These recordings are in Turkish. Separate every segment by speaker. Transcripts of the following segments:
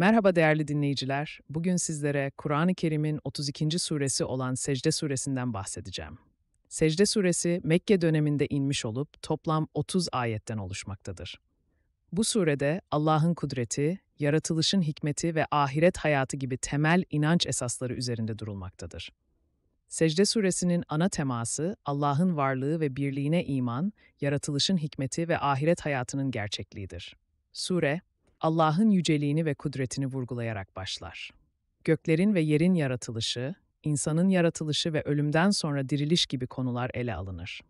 Speaker 1: Merhaba değerli dinleyiciler. Bugün sizlere Kur'an-ı Kerim'in 32. suresi olan Secde suresinden bahsedeceğim. Secde suresi Mekke döneminde inmiş olup toplam 30 ayetten oluşmaktadır. Bu surede Allah'ın kudreti, yaratılışın hikmeti ve ahiret hayatı gibi temel inanç esasları üzerinde durulmaktadır. Secde suresinin ana teması Allah'ın varlığı ve birliğine iman, yaratılışın hikmeti ve ahiret hayatının gerçekliğidir. Sure, Allah'ın yüceliğini ve kudretini vurgulayarak başlar. Göklerin ve yerin yaratılışı, insanın yaratılışı ve ölümden sonra diriliş gibi konular ele alınır.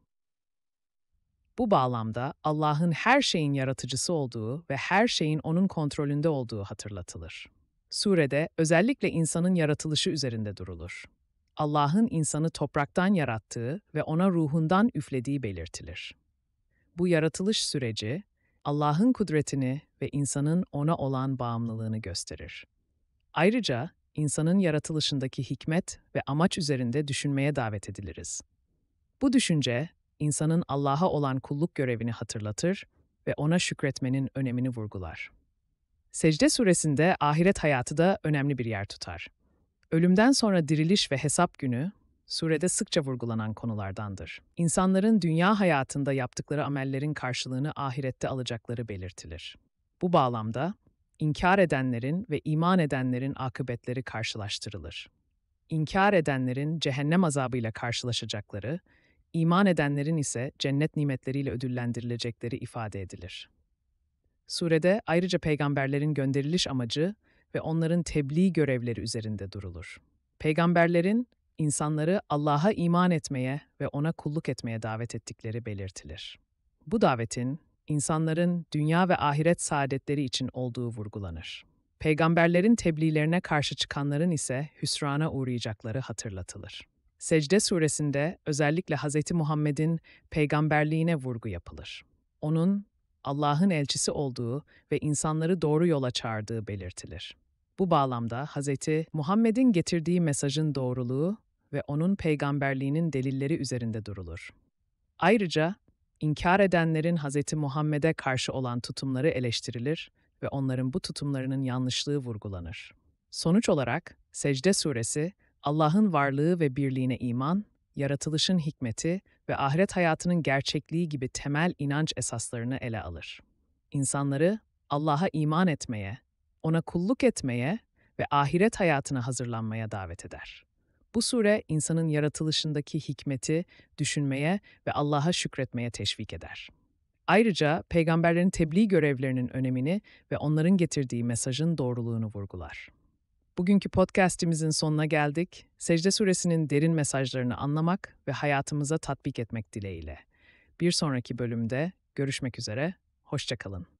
Speaker 1: Bu bağlamda Allah'ın her şeyin yaratıcısı olduğu ve her şeyin onun kontrolünde olduğu hatırlatılır. Surede özellikle insanın yaratılışı üzerinde durulur. Allah'ın insanı topraktan yarattığı ve ona ruhundan üflediği belirtilir. Bu yaratılış süreci, Allah'ın kudretini ve insanın ona olan bağımlılığını gösterir. Ayrıca insanın yaratılışındaki hikmet ve amaç üzerinde düşünmeye davet ediliriz. Bu düşünce, insanın Allah'a olan kulluk görevini hatırlatır ve ona şükretmenin önemini vurgular. Secde suresinde ahiret hayatı da önemli bir yer tutar. Ölümden sonra diriliş ve hesap günü surede sıkça vurgulanan konulardandır. İnsanların dünya hayatında yaptıkları amellerin karşılığını ahirette alacakları belirtilir. Bu bağlamda inkar edenlerin ve iman edenlerin akıbetleri karşılaştırılır. İnkar edenlerin cehennem azabıyla karşılaşacakları, iman edenlerin ise cennet nimetleriyle ödüllendirilecekleri ifade edilir. Surede ayrıca peygamberlerin gönderiliş amacı ve onların tebliğ görevleri üzerinde durulur. Peygamberlerin insanları Allah'a iman etmeye ve ona kulluk etmeye davet ettikleri belirtilir. Bu davetin insanların dünya ve ahiret saadetleri için olduğu vurgulanır. Peygamberlerin tebliğlerine karşı çıkanların ise hüsrana uğrayacakları hatırlatılır. Secde suresinde özellikle Hz. Muhammed'in peygamberliğine vurgu yapılır. Onun Allah'ın elçisi olduğu ve insanları doğru yola çağırdığı belirtilir. Bu bağlamda Hz. Muhammed'in getirdiği mesajın doğruluğu ve onun peygamberliğinin delilleri üzerinde durulur. Ayrıca, inkar edenlerin Hz. Muhammed'e karşı olan tutumları eleştirilir ve onların bu tutumlarının yanlışlığı vurgulanır. Sonuç olarak, Secde Suresi, Allah'ın varlığı ve birliğine iman, yaratılışın hikmeti ve ahiret hayatının gerçekliği gibi temel inanç esaslarını ele alır. İnsanları Allah'a iman etmeye, ona kulluk etmeye ve ahiret hayatına hazırlanmaya davet eder. Bu sure insanın yaratılışındaki hikmeti düşünmeye ve Allah'a şükretmeye teşvik eder. Ayrıca peygamberlerin tebliğ görevlerinin önemini ve onların getirdiği mesajın doğruluğunu vurgular. Bugünkü podcast'imizin sonuna geldik. Secde suresinin derin mesajlarını anlamak ve hayatımıza tatbik etmek dileğiyle. Bir sonraki bölümde görüşmek üzere, hoşçakalın.